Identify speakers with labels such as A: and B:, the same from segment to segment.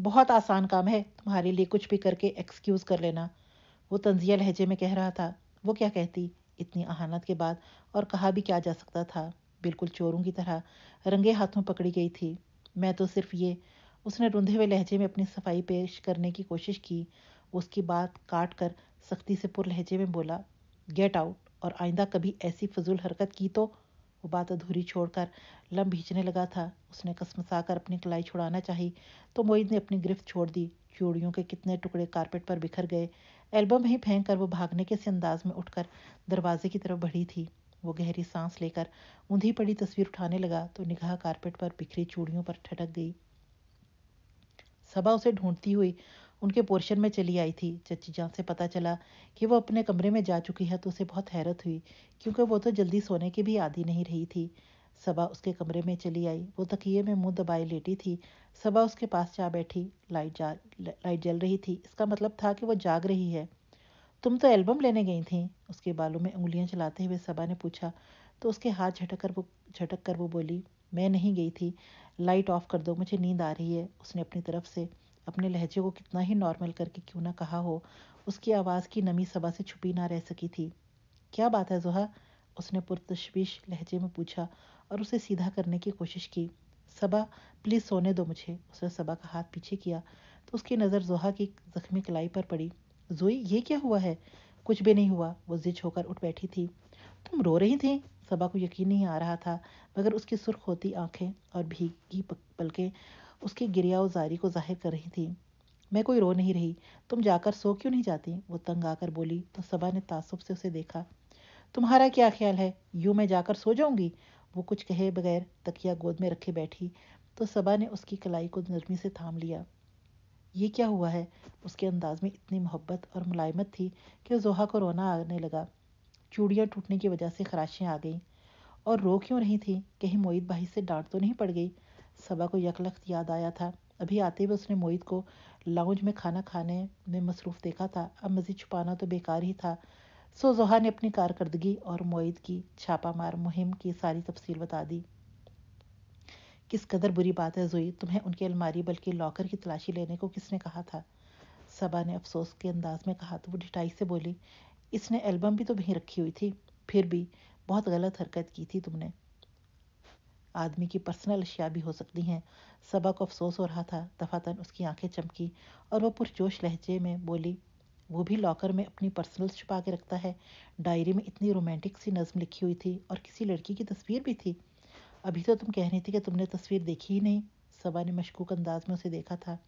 A: बहुत आसान काम है तुम्हारे लिए कुछ भी करके एक्सक्यूज़ कर लेना वो तंजिया लहजे में कह रहा था वो क्या कहती इतनी अहानत के बाद और कहा भी क्या जा सकता था बिल्कुल चोरों की तरह रंगे हाथों पकड़ी गई थी मैं तो सिर्फ ये उसने रुंधे हुए लहजे में अपनी सफाई पेश करने की कोशिश की उसकी बात काट कर सख्ती से पुर लहजे में बोला गेट आउट और आइंदा कभी ऐसी फजूल हरकत की तो वो बात अधूरी छोड़कर लम भींचने लगा था उसने कर अपनी कलाई छुड़ाना चाही तो मोईद ने अपनी गिरफ्त छोड़ दी चूड़ियों के कितने टुकड़े कारपेट पर बिखर गए एल्बम ही फेंक कर वो भागने के से अंदाज में उठकर दरवाजे की तरफ बढ़ी थी वो गहरी सांस लेकर ऊंधी पड़ी तस्वीर उठाने लगा तो निगाह कारपेट पर बिखरी चूड़ियों पर ठटक गई सबा उसे ढूंढती हुई उनके पोर्शन में चली आई थी चची जान से पता चला कि वो अपने कमरे में जा चुकी है तो उसे बहुत हैरत हुई क्योंकि वो तो जल्दी सोने की भी आदि नहीं रही थी सबा उसके कमरे में चली आई वो तकिए में मुंह दबाए लेटी थी सबा उसके पास जा बैठी लाइट जा लाइट जल रही थी इसका मतलब था कि वो जाग रही है तुम तो एल्बम लेने गई थी उसके बालों में उंगलियां चलाते हुए सबा ने पूछा तो उसके हाथ झटक कर वो झटक कर वो बोली मैं नहीं गई थी लाइट ऑफ कर दो मुझे नींद आ रही है उसने अपनी तरफ से अपने लहजे को कितना ही नॉर्मल करके क्यों ना कहा हो उसकी आवाज़ की नमी सबा से छुपी ना रह सकी थी क्या बात है जोहा उसने पुरतशवीश लहजे में पूछा और उसे सीधा करने की कोशिश की सबा प्लीज़ सोने दो मुझे उसने सबा का हाथ पीछे किया तो उसकी नज़र जोहा की जख्मी कलाई पर पड़ी जोई ये क्या हुआ है कुछ भी नहीं हुआ वो जिज होकर उठ बैठी थी तुम रो रही थी सबा को यकीन नहीं आ रहा था मगर उसकी सुर्ख होती आंखें और भीगी पलकें उसकी गिरिया उजारी को जाहिर कर रही थी मैं कोई रो नहीं रही तुम जाकर सो क्यों नहीं जाती वो तंग आकर बोली तो सबा ने तासुब से उसे देखा तुम्हारा क्या ख्याल है यूं मैं जाकर सो जाऊंगी वो कुछ कहे बगैर तकिया गोद में रखे बैठी तो सबा ने उसकी कलाई को नरमी से थाम लिया ये क्या हुआ है उसके अंदाज में इतनी मोहब्बत और मुलायमत थी कि जोहा को रोना आने लगा चूड़ियाँ टूटने की वजह से खराशें आ गईं और रो क्यों रही थी कहीं मोहित भाई से डांट तो नहीं पड़ गई सबा को यकलख्त याद आया था अभी आते हुए उसने मोहित को लाउंज में खाना खाने में मसरूफ़ देखा था अब मज़ीद छुपाना तो बेकार ही था सो जोहा ने अपनी कारकर्दगी और मोहित की छापामार मुहिम की सारी तफसील बता दी किस कदर बुरी बात है जोई तुम्हें उनकी अलमारी बल्कि लॉकर की तलाशी लेने को किसने कहा था सबा ने अफसोस के अंदाज में कहा तो वो ढिठाई से बोली इसने एल्बम भी तो वहीं रखी हुई थी फिर भी बहुत गलत हरकत की थी तुमने आदमी की पर्सनल अशिया भी हो सकती हैं सबा को अफसोस हो रहा था दफातन उसकी आंखें चमकी और वह पुरजोश लहजे में बोली वो भी लॉकर में अपनी पर्सनल छुपा के रखता है डायरी में इतनी रोमांटिक सी नज़म लिखी हुई थी और किसी लड़की की तस्वीर भी थी अभी तो तुम कह रही थी कि तुमने तस्वीर देखी ही नहीं सबा ने मशकूक अंदाज में उसे देखा था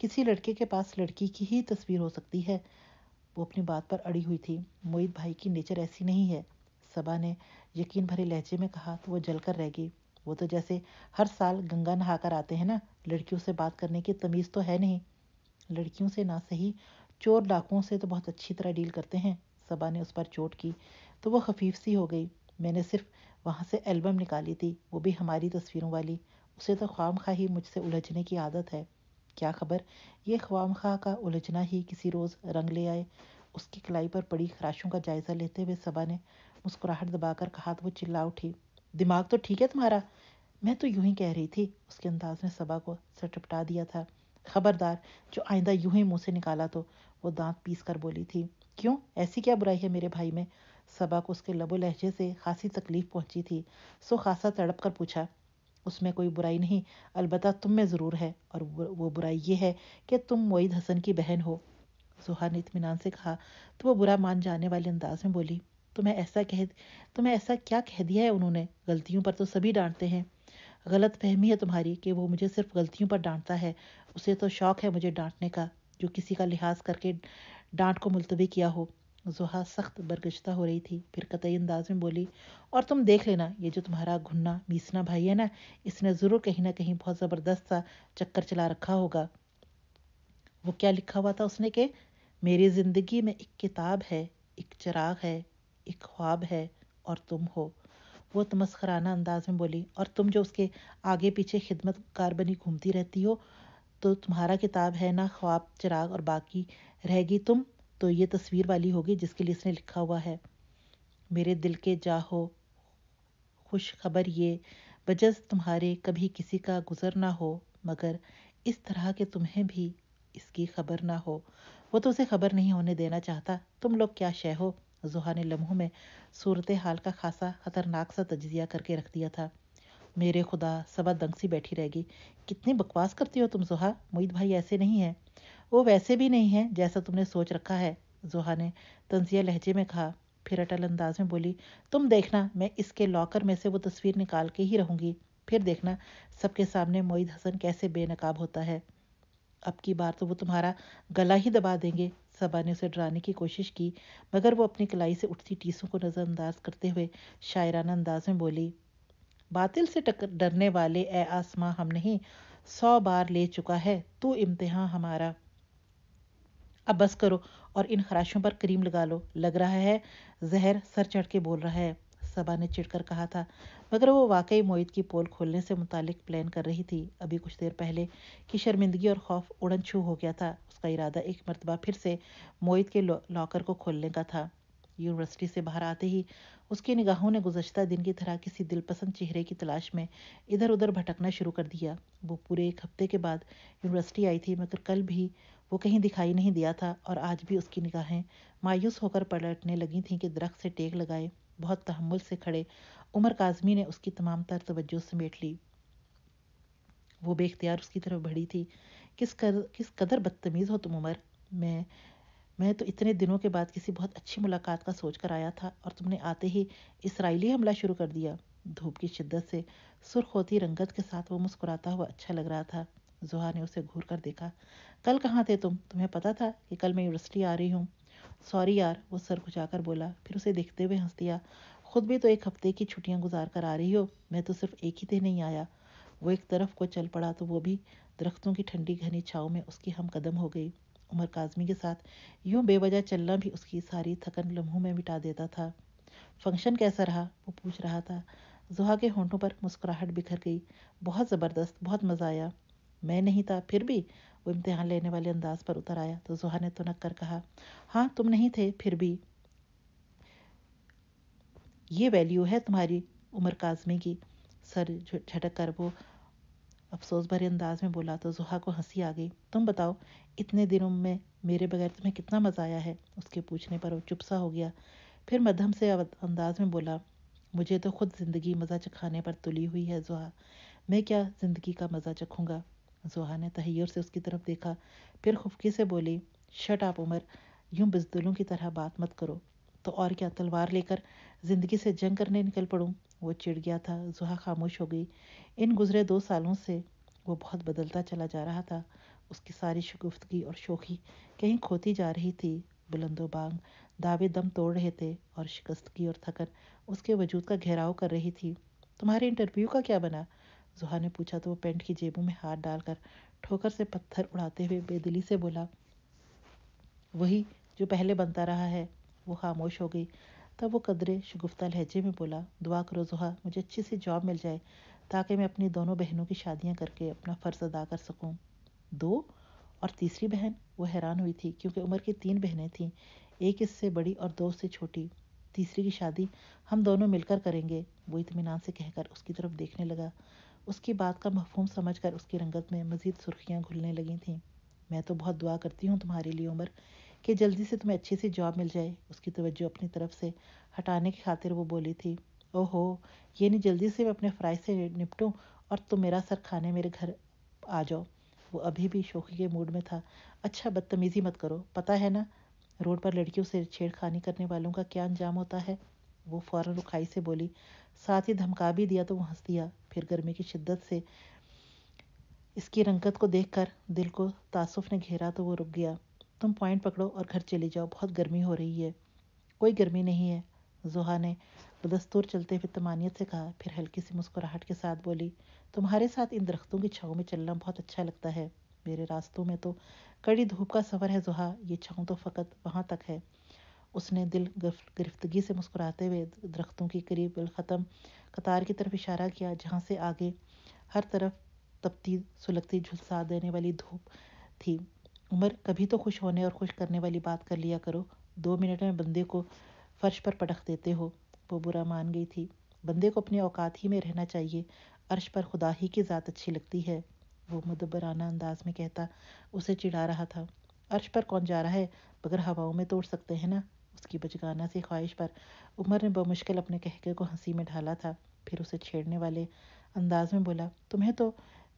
A: किसी लड़के के पास लड़की की ही तस्वीर हो सकती है वो अपनी बात पर अड़ी हुई थी मोहित भाई की नेचर ऐसी नहीं है सबा ने यकीन भरे लहजे में कहा तो वो जलकर रह गई वो तो जैसे हर साल गंगा नहाकर आते हैं ना लड़कियों से बात करने की तमीज़ तो है नहीं लड़कियों से ना सही चोर डाकुओं से तो बहुत अच्छी तरह डील करते हैं सबा ने उस पर चोट की तो वो खफीफ सी हो गई मैंने सिर्फ वहाँ से एल्बम निकाली थी वो भी हमारी तस्वीरों वाली उसे तो ख्वाम खा ही मुझसे उलझने की आदत है क्या खबर ये ख्वाम खा का उलझना ही किसी रोज़ रंग ले आए उसकी कलाई पर पड़ी खराशों का जायज़ा लेते हुए सबा ने मुस्कुराहट दबाकर कहा तो वो चिल्ला उठी दिमाग तो ठीक है तुम्हारा मैं तो यूं ही कह रही थी उसके अंदाज ने सबा को सटपटा दिया था खबरदार जो आइंदा यूं ही मुंह से निकाला तो वो दांत पीस कर बोली थी क्यों ऐसी क्या बुराई है मेरे भाई में सबा को उसके लबो लहजे से खासी तकलीफ पहुंची थी सो खासा तड़प कर पूछा उसमें कोई बुराई नहीं अलबत्त तुम में ज़रूर है और वो बुराई ये है कि तुम मोईद हसन की बहन हो ने इतमान से कहा तो वो बुरा मान जाने वाले अंदाज में बोली तुम्हें तो ऐसा कह तुम्हें तो ऐसा क्या कह दिया है उन्होंने गलतियों पर तो सभी डांटते हैं गलत फहमी है तुम्हारी कि वो मुझे सिर्फ गलतियों पर डांटता है उसे तो शौक़ है मुझे डांटने का जो किसी का लिहाज करके डांट को मुलतवी किया हो जुहा सख्त बरगश्ता हो रही थी फिर कतई अंदाज में बोली और तुम देख लेना ये जो तुम्हारा घुन्ना मीसना भाई है ना इसने ज़रूर कहीं ना कहीं बहुत ज़बरदस्त सा चक्कर चला रखा होगा वो क्या लिखा हुआ था उसने के मेरी ज़िंदगी में एक किताब है एक चिराग है एक ख्वाब है और तुम हो वो तमस्कराना अंदाज में बोली और तुम जो उसके आगे पीछे खिदमत कार बनी घूमती रहती हो तो तुम्हारा किताब है ना ख्वाब चिराग और बाकी रहेगी तुम तो ये तस्वीर वाली होगी जिसके लिए इसने लिखा हुआ है मेरे दिल के जाहो खुश खबर ये बजस तुम्हारे कभी किसी का गुजर ना हो मगर इस तरह के तुम्हें भी इसकी खबर ना हो वो तो उसे खबर नहीं होने देना चाहता तुम लोग क्या शह हो ने लम्हों में सूरत हाल का खासा ख़तरनाक सा तजिया करके रख दिया था मेरे खुदा सबा दंगसी बैठी रहेगी कितनी बकवास करती हो तुम जुहा मोहित भाई ऐसे नहीं है वो वैसे भी नहीं है जैसा तुमने सोच रखा है जुहा ने तंजिया लहजे में कहा फिर अटल अंदाज में बोली तुम देखना मैं इसके लॉकर में से वो तस्वीर निकाल के ही रहूँगी फिर देखना सबके सामने मोईद हसन कैसे बेनकाब होता है अब की बार तो वो तुम्हारा गला ही दबा देंगे सबा ने उसे डराने की कोशिश की मगर वो अपनी कलाई से उठती टीसों को नज़रअंदाज करते हुए शायराना अंदाज में बोली बातिल से टकर डरने वाले ए आसमां हम नहीं सौ बार ले चुका है तू इम्तहान हमारा अब बस करो और इन खराशों पर क्रीम लगा लो लग रहा है जहर सर चढ़ के बोल रहा है सभा ने चिड़कर कहा था मगर वो वाकई मोहित की पोल खोलने से मुतालिक प्लान कर रही थी अभी कुछ देर पहले कि शर्मिंदगी और खौफ उड़न छू हो गया था उसका इरादा एक मरतबा फिर से मोहित के लॉकर को खोलने का था यूनिवर्सिटी से बाहर आते ही उसकी निगाहों ने गुजशत दिन की तरह किसी दिलपसंद चेहरे की तलाश में इधर उधर भटकना शुरू कर दिया वो पूरे एक हफ्ते के बाद यूनिवर्सिटी आई थी मगर कल भी वो कहीं दिखाई नहीं दिया था और आज भी उसकी निगाहें मायूस होकर पलटने लगी थीं कि दरख्त से टेक लगाए बहुत तहमुल से खड़े उमर काजमी ने उसकी तमाम तर तवज्जो समेट ली वो बेख्तियार उसकी तरफ बढ़ी थी किस कर किस कदर बदतमीज़ हो तुम उमर मैं मैं तो इतने दिनों के बाद किसी बहुत अच्छी मुलाकात का सोच कर आया था और तुमने आते ही इसराइली हमला शुरू कर दिया धूप की शिद्दत से सुर्ख होती रंगत के साथ वो मुस्कुराता हुआ अच्छा लग रहा था जुहा ने उसे घूर कर देखा कल कहाँ थे तुम तुम्हें पता था कि कल मैं यूनिवर्सिटी आ रही हूँ सॉरी यार वो सर खुजाकर बोला फिर उसे देखते हुए हंस दिया खुद भी तो एक हफ्ते की छुट्टियां गुजार कर आ रही हो मैं तो सिर्फ एक ही दिन नहीं आया वो एक तरफ को चल पड़ा तो वो भी दरख्तों की ठंडी घनी छाव में उसकी हम कदम हो गई उमर काजमी के साथ यूं बेवजह चलना भी उसकी सारी थकन लम्हों में मिटा देता था फंक्शन कैसा रहा वो पूछ रहा था जुहा के होंठों पर मुस्कुराहट बिखर गई बहुत ज़बरदस्त बहुत मज़ा आया मैं नहीं था फिर भी वो इम्तिहान लेने वाले अंदाज पर उतर आया तो जुहा ने तुनक तो कर कहा हाँ तुम नहीं थे फिर भी ये वैल्यू है तुम्हारी उमर काजमी की सर झटक कर वो अफसोस भरे अंदाज में बोला तो जुहा को हंसी आ गई तुम बताओ इतने दिनों में मेरे बगैर तुम्हें कितना मज़ा आया है उसके पूछने पर वो चुप सा हो गया फिर मध्यम से अंदाज में बोला मुझे तो खुद ज़िंदगी मज़ा चखाने पर तुली हुई है जुहा मैं क्या ज़िंदगी का मज़ा चखूंगा जोहा ने तहैर से उसकी तरफ देखा फिर खुफकी से बोली शट आप उमर यूं बिजदुलों की तरह बात मत करो तो और क्या तलवार लेकर ज़िंदगी से जंग करने निकल पड़ूँ वो चिढ़ गया था जुहा खामोश हो गई इन गुज़रे दो सालों से वो बहुत बदलता चला जा रहा था उसकी सारी शगुफ्तगी और शोखी कहीं खोती जा रही थी बुलंदोबांग दावे दम तोड़ रहे थे और शिकस्तगी और थकन उसके वजूद का घेराव कर रही थी तुम्हारे इंटरव्यू का क्या बना जुहा ने पूछा तो वो पेंट की जेबों में हाथ डालकर ठोकर से पत्थर उड़ाते हुए बेदिली से बोला वही जो पहले बनता रहा है वो खामोश हो गई तब वो कदरे शगुफ्ता लहजे में बोला दुआ करो जुहा मुझे अच्छी सी जॉब मिल जाए ताकि मैं अपनी दोनों बहनों की शादियां करके अपना फ़र्ज अदा कर सकूं। दो और तीसरी बहन वो हैरान हुई थी क्योंकि उम्र की तीन बहनें थीं एक इससे बड़ी और दो से छोटी तीसरी की शादी हम दोनों मिलकर करेंगे वो इतमान से कहकर उसकी तरफ देखने लगा उसकी बात का मफहम समझ कर उसकी रंगत में मज़ीद सुर्खियाँ घुलने लगी थीं मैं तो बहुत दुआ करती हूँ तुम्हारे लिए उम्र कि जल्दी से तुम्हें अच्छी सी जॉब मिल जाए उसकी तवज्जो अपनी तरफ से हटाने की खातिर वो बोली थी ओहो ये नहीं जल्दी से मैं अपने फ़्राई से निपटूँ और तुम मेरा सर खाने मेरे घर आ जाओ वो अभी भी शोखी के मूड में था अच्छा बदतमीज़ी मत करो पता है ना रोड पर लड़कियों से छेड़खानी करने वालों का क्या अंजाम होता है वो फ़ौरन रुखाई से बोली साथ ही धमका भी दिया तो वो हंस दिया फिर गर्मी की शिद्दत से इसकी रंगत को देखकर दिल को तासुफ ने घेरा तो वो रुक गया तुम पॉइंट पकड़ो और घर चले जाओ बहुत गर्मी हो रही है कोई गर्मी नहीं है जोहा ने बदस्तूर चलते हुए तमानियत से कहा फिर हल्की सी मुस्कुराहट के साथ बोली तुम्हारे साथ इन दरख्तों की छाँव में चलना बहुत अच्छा लगता है मेरे रास्तों में तो कड़ी धूप का सफ़र है जुहा ये छाँव तो फ़कत वहाँ तक है उसने दिल गिरफ्तगी से मुस्कुराते हुए दरख्तों के करीब बिलखतम कतार की तरफ इशारा किया जहाँ से आगे हर तरफ तपती सुलगती झुलसा देने वाली धूप थी उमर कभी तो खुश होने और खुश करने वाली बात कर लिया करो दो मिनट में बंदे को फर्श पर पटख देते हो वो बुरा मान गई थी बंदे को अपने औकात ही में रहना चाहिए अर्श पर खुदा ही की ज़ात अच्छी लगती है वो मुदबराना अंदाज में कहता उसे चिढ़ा रहा था अर्श पर कौन जा रहा है मगर हवाओं में तोड़ सकते हैं ना नफ्स की बचगाना सी ख्वाहिश पर उमर ने बमुश्किल अपने कहके को हंसी में ढाला था फिर उसे छेड़ने वाले अंदाज में बोला तुम्हें तो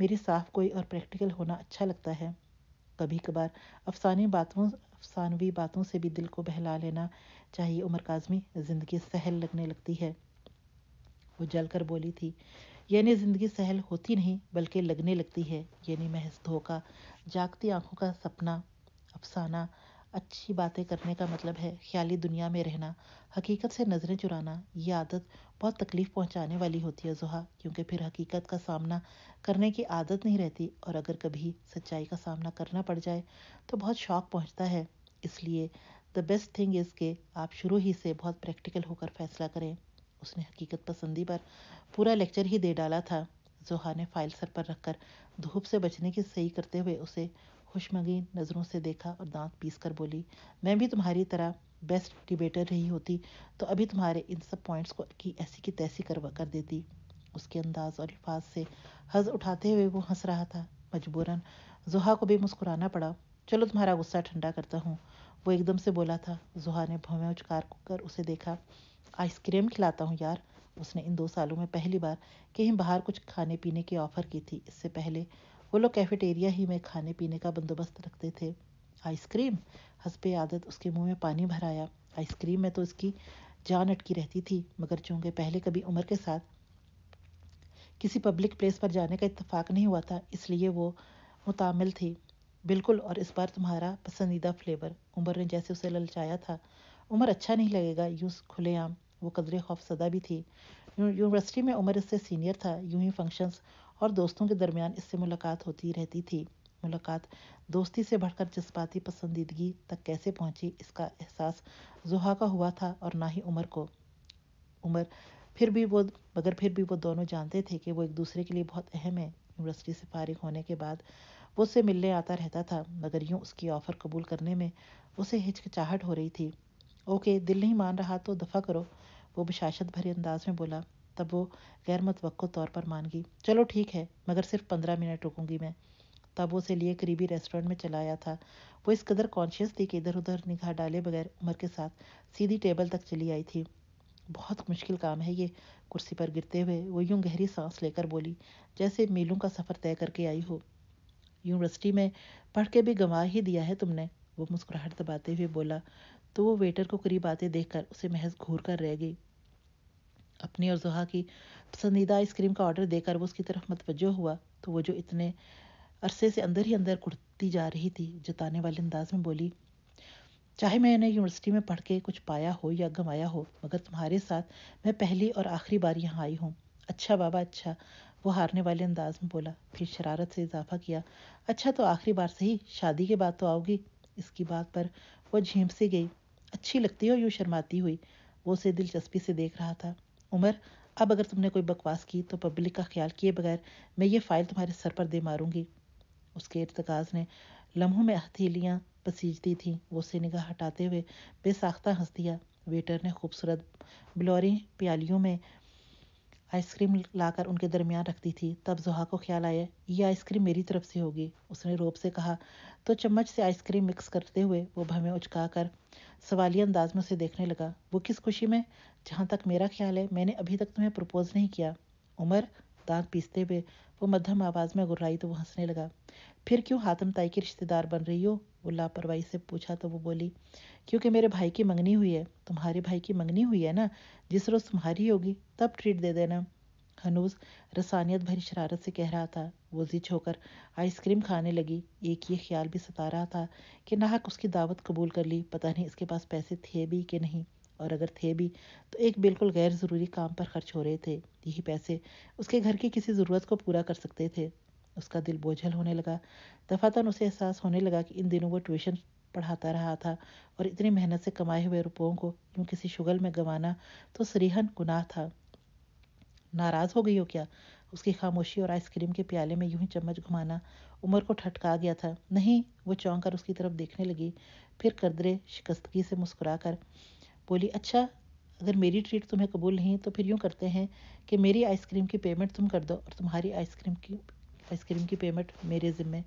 A: मेरी साफ कोई और प्रैक्टिकल होना अच्छा लगता है कभी कभार अफसानी बातों अफसानवी बातों से भी दिल को बहला लेना चाहिए उमर काजमी ज़िंदगी सहल लगने लगती है वो जल कर बोली थी यानी ज़िंदगी सहल होती नहीं बल्कि लगने लगती है यानी महज धोखा जागती आंखों का सपना अफसाना अच्छी बातें करने का मतलब है ख्याली दुनिया में रहना हकीकत से नज़रें चुराना ये आदत बहुत तकलीफ़ पहुंचाने वाली होती है जुहा क्योंकि फिर हकीकत का सामना करने की आदत नहीं रहती और अगर कभी सच्चाई का सामना करना पड़ जाए तो बहुत शौक पहुंचता है इसलिए द बेस्ट थिंग इज़ के आप शुरू ही से बहुत प्रैक्टिकल होकर फैसला करें उसने हकीकत पसंदी पर पूरा लेक्चर ही दे डाला था जोहा ने फाइल सर पर रखकर धूप से बचने की सही करते हुए उसे खुशमगीन नज़रों से देखा और दांत पीस कर बोली मैं भी तुम्हारी तरह बेस्ट डिबेटर रही होती तो अभी तुम्हारे इन सब पॉइंट्स को की ऐसी की तैसी कर कर देती उसके अंदाज और अल्फाज से हज उठाते हुए वो हंस रहा था मजबूरन जुहा को भी मुस्कुराना पड़ा चलो तुम्हारा गुस्सा ठंडा करता हूँ वो एकदम से बोला था जुहा ने भवें उचकार कर उसे देखा आइसक्रीम खिलाता हूँ यार उसने इन दो सालों में पहली बार कहीं बाहर कुछ खाने पीने की ऑफ़र की थी इससे पहले वो लोग कैफेटेरिया ही में खाने पीने का बंदोबस्त रखते थे आइसक्रीम हंसपे आदत उसके मुंह में पानी भराया आइसक्रीम में तो उसकी जान अटकी रहती थी मगर चूंकि पहले कभी उमर के साथ किसी पब्लिक प्लेस पर जाने का इतफाक नहीं हुआ था इसलिए वो मुतामिल थी बिल्कुल और इस बार तुम्हारा पसंदीदा फ्लेवर उमर ने जैसे उसे ललचाया था उमर अच्छा नहीं लगेगा यूं खुलेआम वो कदरे खौफसदा भी थी यूनिवर्सिटी में उमर इससे सीनियर था यूं ही फंक्शंस और दोस्तों के दरमियान इससे मुलाकात होती रहती थी मुलाकात दोस्ती से बढ़कर जज्बाती पसंदीदगी तक कैसे पहुंची इसका एहसास जुहा का हुआ था और ना ही उमर को उमर फिर भी वो मगर फिर भी वो दोनों जानते थे कि वो एक दूसरे के लिए बहुत अहम है यूनिवर्सिटी से फारिग होने के बाद वो उससे मिलने आता रहता था मगर यूँ उसकी ऑफ़र कबूल करने में उसे हिचकिचाहट हो रही थी ओके दिल नहीं मान रहा तो दफ़ा करो वो बशाशत भरे अंदाज में बोला तब वो गैर मतवक़ तौर पर मान गई चलो ठीक है मगर सिर्फ पंद्रह मिनट रुकूंगी मैं तब उसे लिए करीबी रेस्टोरेंट में चला आया था वो इस कदर कॉन्शियस थी कि इधर उधर निगाह डाले बगैर उमर के साथ सीधी टेबल तक चली आई थी बहुत मुश्किल काम है ये कुर्सी पर गिरते हुए वो यूं गहरी सांस लेकर बोली जैसे मीलों का सफ़र तय करके आई हो यूनिवर्सिटी में पढ़ के भी गंवा ही दिया है तुमने वो मुस्कुराहट दबाते हुए बोला तो वो वेटर को करीब आते देखकर उसे महज घूर कर रह गई अपनी और जुहा की पसंदीदा आइसक्रीम का ऑर्डर देकर वो उसकी तरफ मतवजो हुआ तो वो जो इतने अरसे से अंदर ही अंदर कुर्ती जा रही थी जताने वाले अंदाज में बोली चाहे मैंने यूनिवर्सिटी में पढ़ के कुछ पाया हो या गंवाया हो मगर तुम्हारे साथ मैं पहली और आखिरी बार यहाँ आई हूँ अच्छा बाबा अच्छा वो हारने वाले अंदाज में बोला फिर शरारत से इजाफा किया अच्छा तो आखिरी बार सही शादी के बाद तो आओगी इसकी बात पर वो झीम सी गई अच्छी लगती हो यूँ शर्माती हुई वो उसे दिलचस्पी से देख रहा था उमर अब अगर तुमने कोई बकवास की तो पब्लिक का ख्याल किए बगैर मैं ये फ़ाइल तुम्हारे सर पर दे मारूंगी उसके इर्तकाज ने लम्हों में पसीज पसीजती थी वो से निगाह हटाते हुए बेसाख्ता हंस दिया वेटर ने खूबसूरत ब्लोरी प्यालियों में आइसक्रीम लाकर उनके दरमियान रख दी थी तब जुहा को ख्याल आया ये आइसक्रीम मेरी तरफ से होगी उसने रोब से कहा तो चम्मच से आइसक्रीम मिक्स करते हुए वो भमें उचका कर सवालिया अंदाज में उसे देखने लगा वो किस खुशी में जहाँ तक मेरा ख्याल है मैंने अभी तक तुम्हें प्रपोज नहीं किया उमर दांत पीसते हुए वो मध्यम आवाज़ में गुर्राई तो वो हंसने लगा फिर क्यों हातम ताई की रिश्तेदार बन रही हो वो लापरवाही से पूछा तो वो बोली क्योंकि मेरे भाई की मंगनी हुई है तुम्हारे भाई की मंगनी हुई है ना जिस रोज़ तुम्हारी होगी तब ट्रीट दे देना हनूज रसानियत भरी शरारत से कह रहा था वो जिच होकर आइसक्रीम खाने लगी एक ये ख्याल भी सता रहा था कि नाहक उसकी दावत कबूल कर ली पता नहीं इसके पास पैसे थे भी कि नहीं और अगर थे भी तो एक बिल्कुल गैर ज़रूरी काम पर खर्च हो रहे थे यही पैसे उसके घर की किसी ज़रूरत को पूरा कर सकते थे उसका दिल बोझल होने लगा दफातन उसे एहसास होने लगा कि इन दिनों वो ट्यूशन पढ़ाता रहा था और इतनी मेहनत से कमाए हुए रुपयों को यूँ किसी शुगल में गंवाना तो सरीहन गुनाह था नाराज़ हो गई हो क्या उसकी खामोशी और आइसक्रीम के प्याले में यूं ही चम्मच घुमाना उमर को ठटका गया था नहीं वो चौंक कर उसकी तरफ देखने लगी फिर करदरे शिकस्तगी से मुस्कुरा कर बोली अच्छा अगर मेरी ट्रीट तुम्हें कबूल नहीं तो फिर यूँ करते हैं कि मेरी आइसक्रीम की पेमेंट तुम कर दो और तुम्हारी आइसक्रीम की आइसक्रीम की पेमेंट मेरे ज़िम्मे